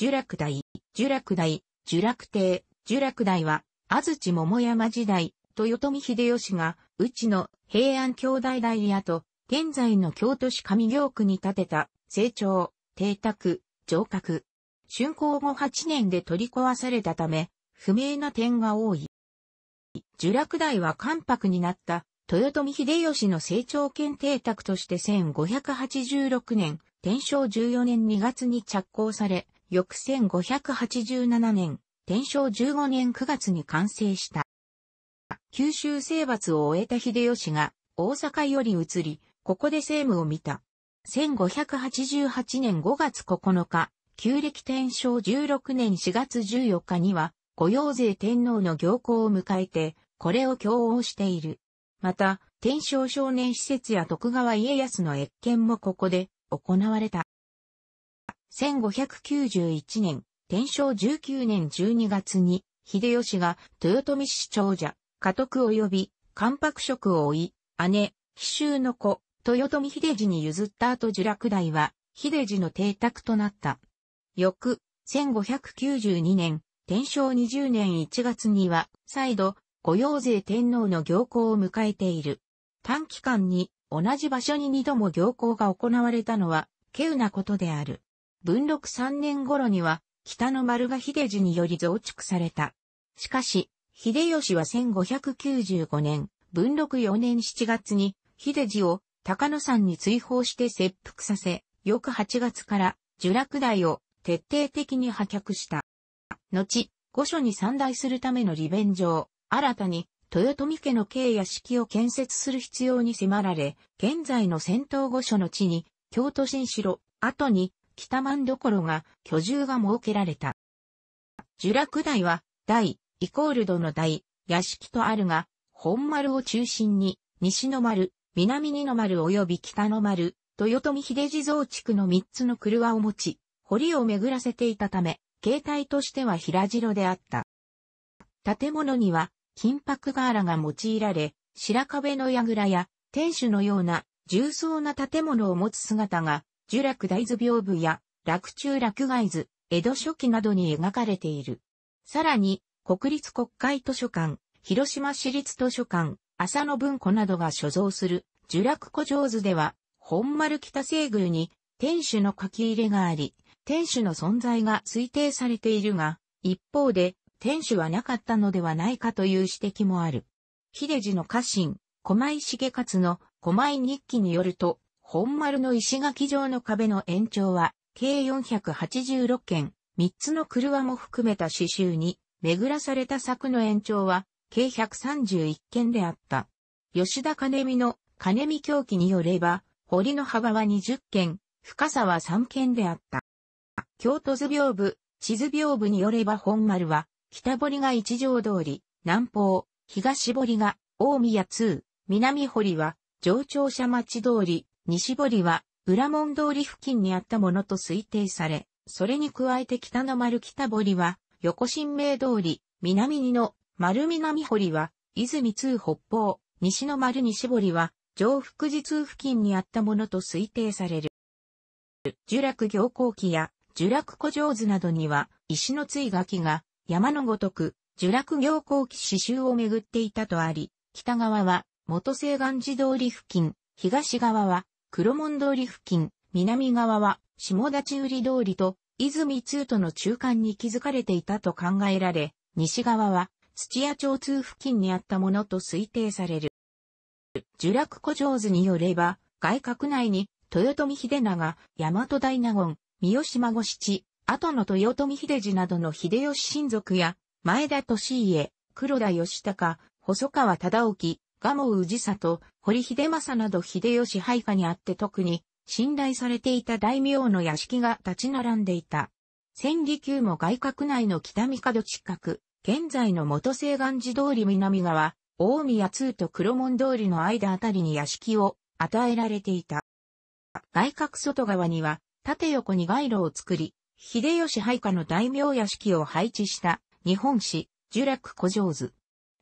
呪楽大、呪楽大、呪楽帝、呪楽大は、安土桃山時代、豊臣秀吉が、うちの平安京大大屋と、現在の京都市上京区に建てた、成長、邸宅、城郭。竣工後8年で取り壊されたため、不明な点が多い。呪落大は関白になった、豊臣秀吉の成長権邸宅として1586年、天正14年2月に着工され、翌1587年、天正15年9月に完成した。九州征伐を終えた秀吉が大阪より移り、ここで政務を見た。1588年5月9日、旧暦天正16年4月14日には、御用税天皇の行幸を迎えて、これを供応している。また、天正少年施設や徳川家康の越見もここで行われた。1591年、天正19年12月に、秀吉が豊臣氏長者、家督及び、関白職を追い、姉、奇襲の子、豊臣秀治に譲った後自落台は、秀治の邸宅となった。翌、1592年、天正20年1月には、再度、御用税天皇の行幸を迎えている。短期間に、同じ場所に二度も行幸が行われたのは、稀有なことである。文禄3年頃には、北の丸が秀次により増築された。しかし、秀吉は1595年、文禄4年7月に、秀次を高野山に追放して切腹させ、翌8月から呪落台を徹底的に破却した。後、御所に散大するための利便上、新たに豊臣家の慶や敷を建設する必要に迫られ、現在の戦闘御所の地に、京都新城、後に北万所が居住が設けられた。聚楽台は、台、イコールドの台、屋敷とあるが、本丸を中心に、西の丸、南二の丸及び北の丸、豊臣秀地蔵地区の三つの車を持ち、堀を巡らせていたため、形態としては平城であった。建物には、金箔瓦が用いられ、白壁の櫓や、天守のような重層な建物を持つ姿が呪落大図屏風や、落中落外図、江戸初期などに描かれている。さらに、国立国会図書館、広島市立図書館、浅野文庫などが所蔵する、呪落古城図では、本丸北西宮に、天守の書き入れがあり、天守の存在が推定されているが、一方で、天守はなかったのではないかという指摘もある。秀治の家臣、小井重勝の小井日記によると、本丸の石垣状の壁の延長は、計486件、3つの車も含めた刺繍に、巡らされた柵の延長は、計131件であった。吉田金美の金美狂気によれば、堀の幅は20件、深さは3件であった。京都図屏部、地図屏部によれば本丸は、北堀が一条通り、南方、東堀が大宮通、南堀は上長者町通り、西堀は、裏門通り付近にあったものと推定され、それに加えて北の丸北堀は、横新名通り、南にの丸南堀は、泉通北方、西の丸西堀は、上福寺通付近にあったものと推定される。樹落行行記や樹落古城図などには、石の追がきが、山のごとく、樹落行行記刺繍をめぐっていたとあり、北側は、元西岸寺通り付近、東側は、黒門通り付近、南側は下立売通りと泉通との中間に築かれていたと考えられ、西側は土屋町通付近にあったものと推定される。呪落古城図によれば、外閣内に豊臣秀長、大和大納言、三好孫七、後の豊臣秀治などの秀吉親族や、前田利家、黒田義高、細川忠興、蒲生氏里、堀秀政など秀吉配下にあって特に信頼されていた大名の屋敷が立ち並んでいた。千里宮も外郭内の北三角近く、現在の元西岸寺通り南側、大宮通と黒門通りの間あたりに屋敷を与えられていた。外郭外側には縦横に街路を作り、秀吉配下の大名屋敷を配置した日本史、呪楽古城図。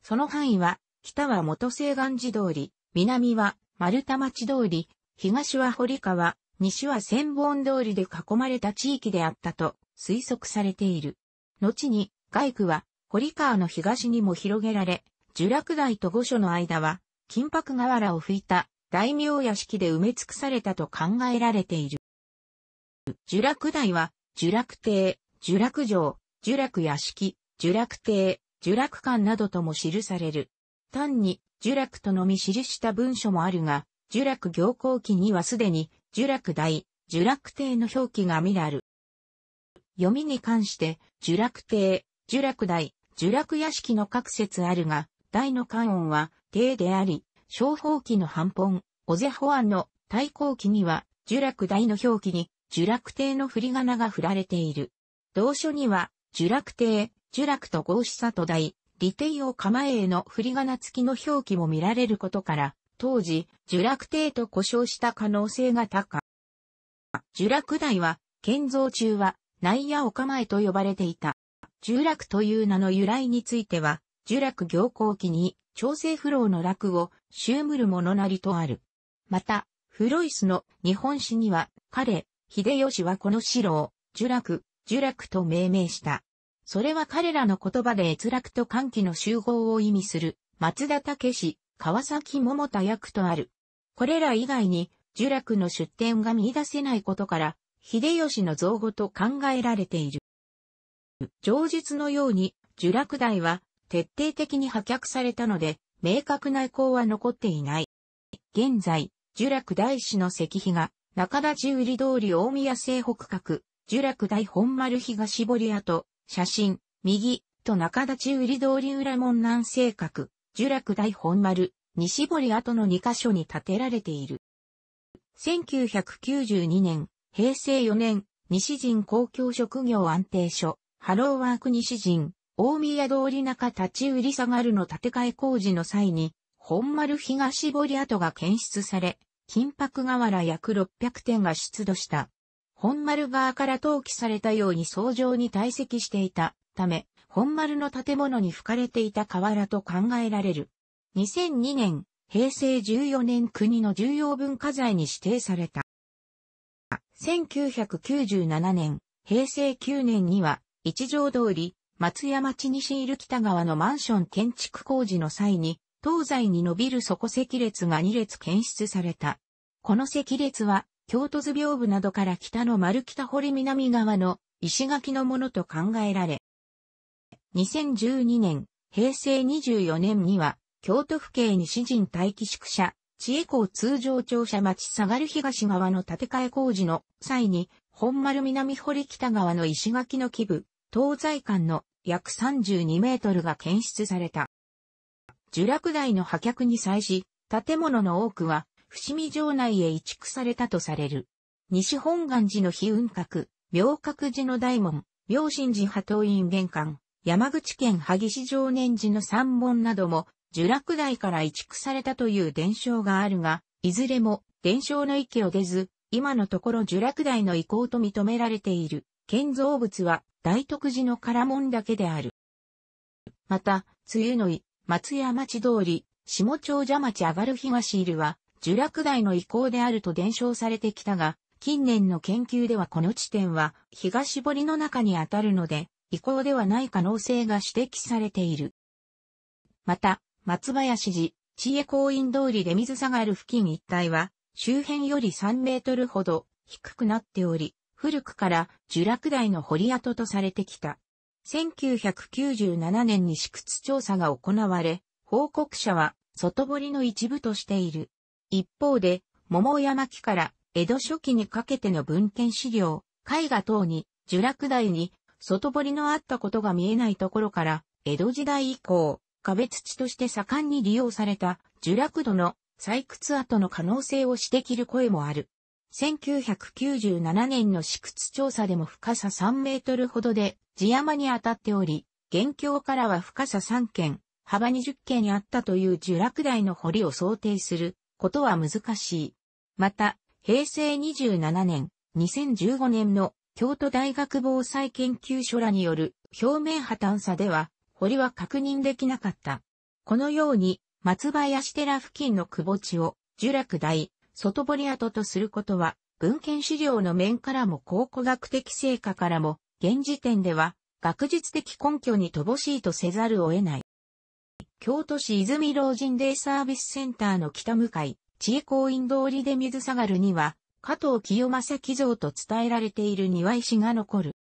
その範囲は北は元西岸寺通り、南は丸太町通り、東は堀川、西は千本通りで囲まれた地域であったと推測されている。後に外区は堀川の東にも広げられ、樹落台と御所の間は金箔瓦を吹いた大名屋敷で埋め尽くされたと考えられている。樹落台は樹落亭、樹落城、樹落屋敷、樹落亭、樹落館などとも記される。単に、呪楽とのみ記した文書もあるが、呪楽行行記にはすでに、呪楽大、呪楽帝の表記が見らる。読みに関して、呪楽帝、呪楽大、呪楽屋敷の各説あるが、大の観音は、帝であり、小法記の半本、オゼホアンの対抗記には、呪楽大の表記に、呪楽帝の振り仮名が振られている。同書には、呪楽帝、呪楽と合子里大、利帝を構えへの振り仮名付きの表記も見られることから、当時、呪楽帝と故障した可能性が高。呪楽台は、建造中は、内野お構えと呼ばれていた。呪楽という名の由来については、呪楽行行期に、調整不老の楽を、宗むる者なりとある。また、フロイスの日本史には、彼、秀吉はこの城を、呪楽、呪楽と命名した。それは彼らの言葉で閲楽と歓喜の集合を意味する、松田武史、川崎桃田役とある。これら以外に、呪楽の出典が見出せないことから、秀吉の造語と考えられている。上述のように、呪楽台は徹底的に破却されたので、明確な意向は残っていない。現在、呪楽大師の石碑が、中田十里通り大宮西北角、呪楽大本丸東堀跡、写真、右、と中立売り通り裏門南西角、樹落大本丸、西堀跡の2カ所に建てられている。1992年、平成4年、西陣公共職業安定所、ハローワーク西陣、大宮通り中立ち売り下がるの建て替え工事の際に、本丸東堀跡が検出され、金箔瓦約600点が出土した。本丸側から登記されたように層上に堆積していたため、本丸の建物に吹かれていた瓦と考えられる。2002年、平成14年国の重要文化財に指定された。1997年、平成9年には、一条通り、松山町西いる北側のマンション建築工事の際に、東西に伸びる底石列が2列検出された。この石列は、京都図屏風などから北の丸北堀南側の石垣のものと考えられ、2012年、平成24年には、京都府警西陣待機宿舎、知恵港通常庁舎町下がる東側の建て替え工事の際に、本丸南堀北側の石垣の基部、東西間の約32メートルが検出された。樹落台の破却に際し、建物の多くは伏見城内へ移築されたとされる。西本願寺の非雲閣、明覚寺の大門、明神寺派東院玄関、山口県萩市常年寺の三門なども、樹落台から移築されたという伝承があるが、いずれも伝承の域を出ず、今のところ樹落台の遺構と認められている建造物は大徳寺の唐門だけである。また、梅雨の井、松屋町通り、下町者町上がる東入は、聚落台の遺構であると伝承されてきたが、近年の研究ではこの地点は東堀の中にあたるので、遺構ではない可能性が指摘されている。また、松林寺、知恵公院通りで水下がる付近一帯は、周辺より3メートルほど低くなっており、古くから受落台の堀跡とされてきた。1997年に試掘調査が行われ、報告者は外堀の一部としている。一方で、桃山木から江戸初期にかけての文献資料、絵画等に、呪落台に、外堀のあったことが見えないところから、江戸時代以降、壁土として盛んに利用された呪落土の採掘跡の可能性を指摘る声もある。1997年の試掘調査でも深さ3メートルほどで地山に当たっており、現況からは深さ3軒、幅20軒あったという呪落台の堀を想定することは難しい。また、平成27年、2015年の京都大学防災研究所らによる表面破綻差では、堀は確認できなかった。このように、松林寺付近の窪地を、樹落大、外堀跡とすることは、文献資料の面からも考古学的成果からも、現時点では、学術的根拠に乏しいとせざるを得ない。京都市泉老人デイサービスセンターの北向かい、地位公院通りで水下がるには、加藤清正貴像と伝えられている庭石が残る。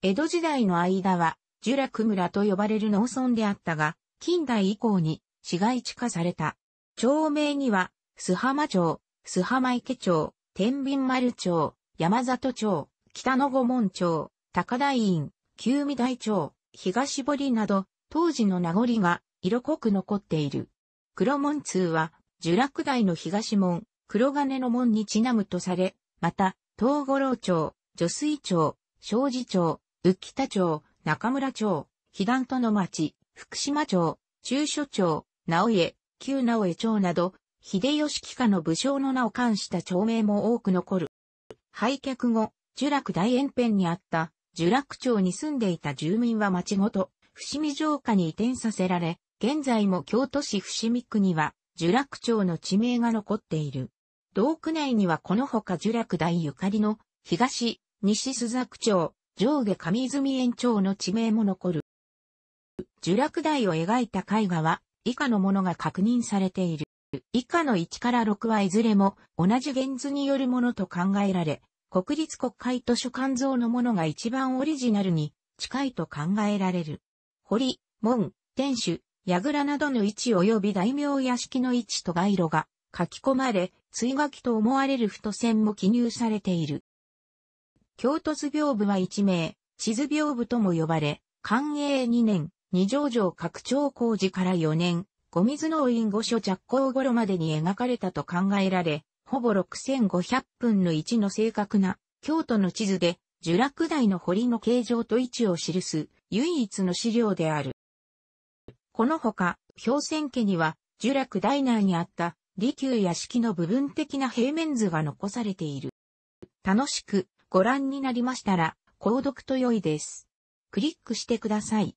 江戸時代の間は、聚楽村と呼ばれる農村であったが、近代以降に市街地化された。町名には、須浜町、須浜池町、天秤丸町、山里町、北野御門町、高台院、旧美台町、東堀など、当時の名残が色濃く残っている。黒門通は、樹落台の東門、黒金の門にちなむとされ、また、東五郎町、助水町、庄司町、浮田町、中村町、被弾との町、福島町、中所町、直江、旧直江町など、秀吉家の武将の名を冠した町名も多く残る。廃却後、樹落大延辺にあった、樹落町に住んでいた住民は町ごと、伏見城下に移転させられ、現在も京都市伏見区には、樹楽町の地名が残っている。道区内にはこのほか呪楽大ゆかりの、東、西須作町、上下上泉園町の地名も残る。樹楽大を描いた絵画は、以下のものが確認されている。以下の1から6はいずれも同じ原図によるものと考えられ、国立国会図書館像のものが一番オリジナルに近いと考えられる。堀、門、天守、櫓などの位置及び大名屋敷の位置と街路が書き込まれ、追書きと思われる太線も記入されている。京都図屏風は一名、地図屏風とも呼ばれ、寛永2年、二条城拡張工事から4年、五水農院御所着工頃までに描かれたと考えられ、ほぼ6500分の1の正確な京都の地図で、樹落台の堀の形状と位置を記す唯一の資料である。このほか、氷泉家には、呪楽大内にあった利休屋敷の部分的な平面図が残されている。楽しくご覧になりましたら、購読と良いです。クリックしてください。